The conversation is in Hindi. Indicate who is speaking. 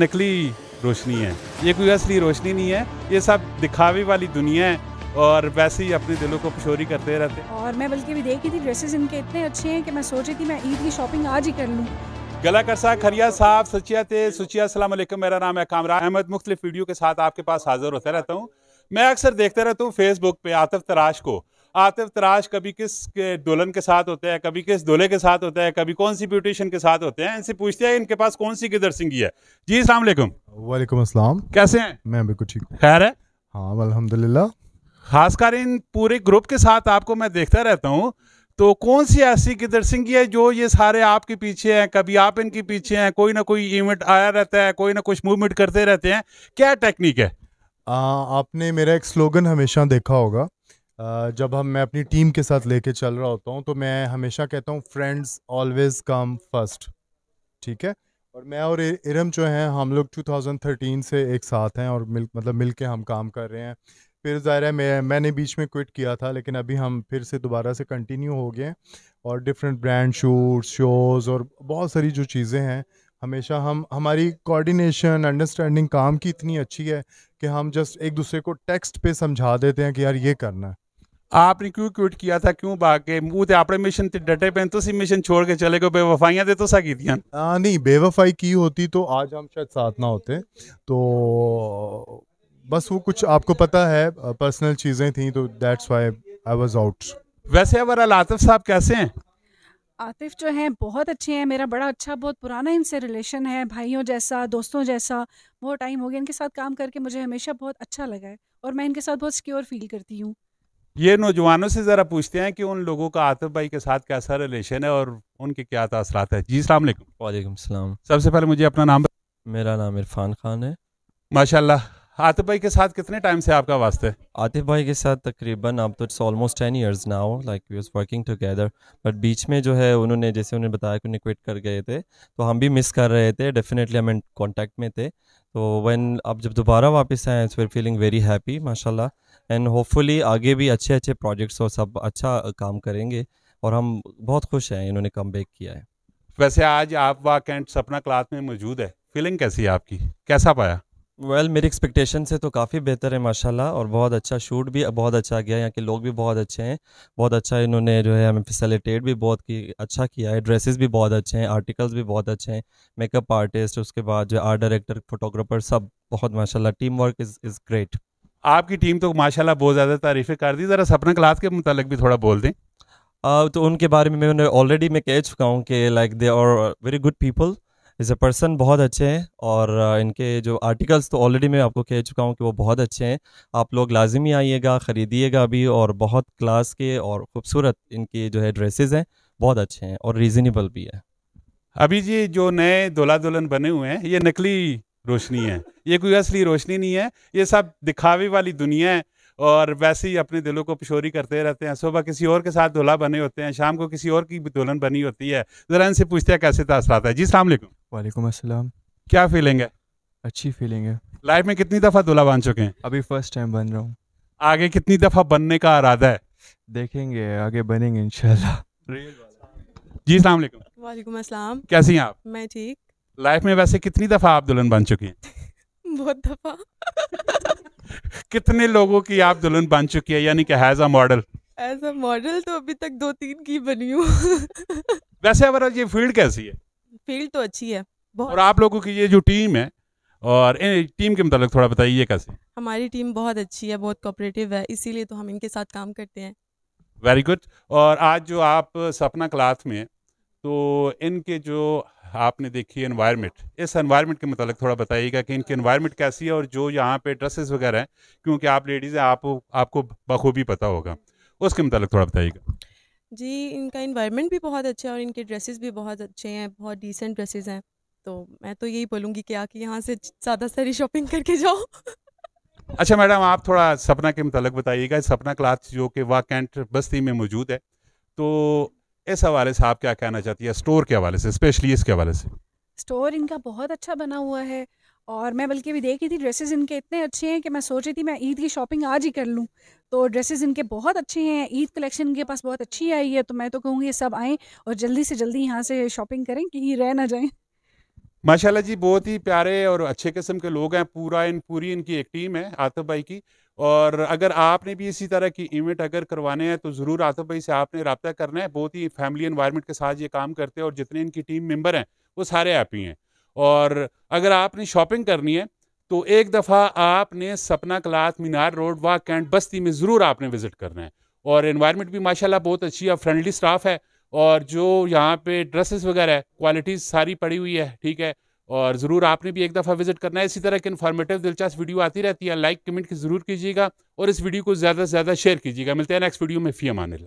Speaker 1: नकली रोशनी है ये कोई असली रोशनी नहीं है ये सब दिखावे वाली दुनिया है और वैसे ही अपने दिलों को खुशोरी करते रहते हैं
Speaker 2: और मैं बल्कि भी देखी थी ड्रेसेस इनके इतने अच्छे हैं कि मैं सोच रही थी मैं ईद की शॉपिंग आज ही कर लूँ
Speaker 1: गला करसा खरिया साहब सचिया थे सुचिया असलम मेरा नाम है कामरान अहमद मुख्तलिफ वीडियो के साथ आपके पास हाजिर होता रहता हूँ मैं अक्सर देखता रहता हूँ फेसबुक पे आतफ तराश को आतिफ तराश कभी किस के दुल्हन के साथ होते हैं कभी किस दूल्हे के साथ होता है कभी कौन सी ब्यूटिशियन के साथ होते हैं इनसे पूछते हैं इनके पास कौन सी गिदर सिंगी है जी अलैक्म
Speaker 3: वालेकुम अस्सलाम कैसे हैं मैं बिल्कुल ठीक खैर है हाँ अलहमदिल्ला
Speaker 1: खासकर इन पूरे ग्रुप के साथ आपको मैं देखता रहता हूँ तो कौन सी ऐसी गिदर सिंगी है जो ये सारे आपके पीछे हैं कभी आप इनके पीछे हैं कोई ना कोई इवेंट आया रहता है कोई ना कुछ मूवमेंट करते रहते हैं क्या टेक्निक है
Speaker 3: आ, आपने मेरा एक स्लोगन हमेशा देखा होगा जब हम मैं अपनी टीम के साथ लेके चल रहा होता हूँ तो मैं हमेशा कहता हूँ फ्रेंड्स ऑलवेज कम फर्स्ट ठीक है और मैं और इरम जो हैं हम लोग 2013 से एक साथ हैं और मिल मतलब मिल के हम काम कर रहे हैं फिर ज़ाहिर है मैं मैंने बीच में क्विट किया था लेकिन अभी हम फिर से दोबारा से कंटिन्यू हो गए और डिफरेंट ब्रांड शूट शोज़ और बहुत सारी जो चीज़ें हैं हमेशा हम हमारी कोऑर्डिनेशन अंडरस्टैंडिंग काम की इतनी अच्छी है कि हम जस्ट एक दूसरे को टेक्स्ट पे समझा देते हैं कि यार ये करना है
Speaker 1: आपने क्यों क्विट किया था क्यों भागे मूह ते आपने मिशन ते डटे पे तो सी मिशन छोड़ के चले गए बेवफाइयां ते तो सा की दियां
Speaker 3: आ, नहीं बेवफाई की होती तो आज हम शायद साथ ना होते तो बस वो कुछ आपको पता है पर्सनल चीजें थी तो that's why I was out वैसे अवर आतिफ
Speaker 1: साहब कैसे हैं
Speaker 2: आतिफ जो हैं बहुत अच्छे हैं मेरा बड़ा अच्छा बहुत पुराना इनसे रिलेशन है भाइयों जैसा दोस्तों जैसा बहुत टाइम हो गया इनके साथ काम करके मुझे हमेशा बहुत अच्छा लगा है और मैं इनके साथ बहुत सिक्योर फील करती हूँ
Speaker 1: ये नौजवानों से ज़रा पूछते हैं कि उन लोगों का आतिफ भाई के साथ कैसा रिलेशन है और उनके क्या तासरात है जी सलाम वालेकुम सलाम
Speaker 4: सबसे पहले मुझे अपना नाम मेरा नाम इरफान खान है
Speaker 1: माशाल्लाह आतिफ भाई के साथ कितने टाइम से आपका वास्ते आतिफ भाई के
Speaker 4: साथ तकरीबन अब तो it's almost ten years now like we was working together but बीच में जो है उन्होंने जैसे उन्हें बताया कि उन्हें क्विट कर गए थे तो हम भी मिस कर रहे थे डेफिनेटली हम इन कॉन्टैक्ट में थे तो वन आप जब दोबारा वापस आए it's were feeling very happy माशाल्लाह एंड होपफुली आगे भी अच्छे अच्छे प्रोजेक्ट्स और सब अच्छा काम करेंगे और हम बहुत खुश हैं इन्होंने कम बैक
Speaker 1: किया है वैसे आज आप वाकेंट सपना क्लास में मौजूद है फीलिंग कैसी है आपकी
Speaker 4: कैसा पाया वेल well, मेरी एक्सपेक्टेशन से तो काफ़ी बेहतर है माशाल्लाह और बहुत अच्छा शूट भी बहुत अच्छा गया यहाँ के लोग भी बहुत अच्छे हैं बहुत अच्छा इन्होंने जो है हमें फैसिलिटेट भी बहुत की अच्छा किया है ड्रेसेस भी बहुत अच्छे हैं आर्टिकल्स भी बहुत अच्छे हैं मेकअप आर्टिस्ट उसके बाद जो आर्ट डायरेक्टर फोटोग्राफर सब बहुत माशा team work is is great आपकी टीम तो माशाला बहुत ज़्यादा तारीफ़ें कर दी ज़रा सपना क्लास के मुतलक भी थोड़ा बोल दें तो उनके बारे में उन्हें ऑलरेडी मैं कह चुका हूँ कि like they are very good people as a person बहुत अच्छे हैं और इनके जो आर्टिकल्स तो ऑलरेडी मैं आपको कह चुका हूँ कि वो बहुत अच्छे हैं आप लोग लाजमी आइएगा ख़रीदिएगा अभी और बहुत क्लास के और ख़ूबसूरत इनके जो है ड्रेसेस हैं बहुत अच्छे हैं और रीज़नेबल भी है
Speaker 1: अभी जी जो नए दुला दुल्हन बने हुए हैं ये नकली रोशनी है ये कोई असली रोशनी नहीं है ये सब दिखावे वाली दुनिया है और वैसे ही अपने दिलों को पिशोरी करते रहते हैं सुबह किसी और के साथ दुल्हा बने होते हैं शाम को किसी और की दुल्हन बनी होती है जरा इनसे पूछते हैं कैसे तासरात है जी सलाम वालेकुम अस्सलाम क्या फीलिंग है अच्छी फीलिंग है लाइफ में कितनी दफ़ा दुल्हा बन चुके हैं अभी फर्स्ट टाइम बन रहा हूँ आगे कितनी दफ़ा बनने का इरादा है देखेंगे आगे बनेंगे इन जी सलाम
Speaker 4: वालेकुम अस्सलाम कैसी हैं आप मैं ठीक
Speaker 1: लाइफ में वैसे कितनी दफ़ा आप दुल्हन बन चुकी
Speaker 4: हैं बहुत दफ़ा
Speaker 1: कितने लोगों की आप दुल्हन बन चुकी है यानी कि as a model
Speaker 4: as a model तो अभी तक दो तीन की बनी हूँ
Speaker 1: वैसे अवर ये फील्ड कैसी है
Speaker 4: फील्ड तो अच्छी है बहुत
Speaker 1: और आप लोगों की ये जो टीम है और इन टीम के मतलब थोड़ा बताइए कैसे
Speaker 4: हमारी टीम बहुत अच्छी है बहुत कोऑपरेटिव है इसीलिए तो हम इनके साथ काम करते हैं
Speaker 1: वेरी गुड और आज जो आप सपना क्लास में तो इनके जो आपने देखी एनवायरनमेंट इस एनवायरनमेंट के मतलब थोड़ा बताइएगा कि इनकी एनवायरनमेंट कैसी है और जो यहाँ पे ड्रेसेस वगैरह हैं क्योंकि आप लेडीज़ हैं आप आपको बखूबी पता होगा उसके मतलब थोड़ा बताइएगा
Speaker 4: जी इनका इन्वायरमेंट भी बहुत अच्छा है और इनके ड्रेसेस भी बहुत अच्छे हैं बहुत डिसेंट ड्रेसेस हैं तो मैं तो यही बोलूँगी कि आके यहाँ से ज़्यादा सारी शॉपिंग करके जाओ
Speaker 1: अच्छा मैडम आप थोड़ा सपना के मतलब बताइएगा सपना क्लाथ जो कि वाकेंट बस्ती में मौजूद है तो इस हवाले से आप क्या कहना चाहती है स्टोर के हवाले से स्पेशली इसके हवाले से
Speaker 2: स्टोर इनका बहुत अच्छा बना हुआ है और मैं बल्कि अभी देख रही थी ड्रेसेस इनके इतने अच्छे हैं कि मैं सोच रही थी मैं ईद की शॉपिंग आज ही कर लूँ तो ड्रेसेस इनके बहुत अच्छे हैं ईद कलेक्शन इनके पास बहुत अच्छी आई है तो मैं तो कहूँगी सब आएँ और जल्दी से जल्दी यहाँ से शॉपिंग करें कि रह ना जाएँ
Speaker 1: माशा जी बहुत ही प्यारे और अच्छे किस्म के लोग हैं पूरा इन पूरी इनकी एक टीम है आतफ भाई की और अगर आपने भी इसी तरह की इवेंट अगर करवाने हैं तो ज़रूर आतफ भाई से आपने रबता करना है बहुत ही फैमिली इन्वायरमेंट के साथ ये काम करते हैं और जितने इनकी टीम मेम्बर हैं वो सारे हैप्पी हैं और अगर आपने शॉपिंग करनी है तो एक दफ़ा आपने सपना क्लास मीनार रोड वाह कैंट बस्ती में ज़रूर आपने विज़िट करना है और इन्वायरमेंट भी माशाल्लाह बहुत अच्छी है फ्रेंडली स्टाफ है और जो यहाँ पे ड्रेसेस वगैरह है क्वालिटीज़ सारी पड़ी हुई है ठीक है और ज़रूर आपने भी एक दफ़ा विजिट करना है इसी तरह की इन्फॉर्मेटिव दिलचस्प वीडियो आती रहती है लाइक कमेंट की जरूर कीजिएगा और इस वीडियो को ज़्यादा से ज़्यादा शेयर कीजिएगा मिलते हैं नेक्स्ट वीडियो में फ़ी अमान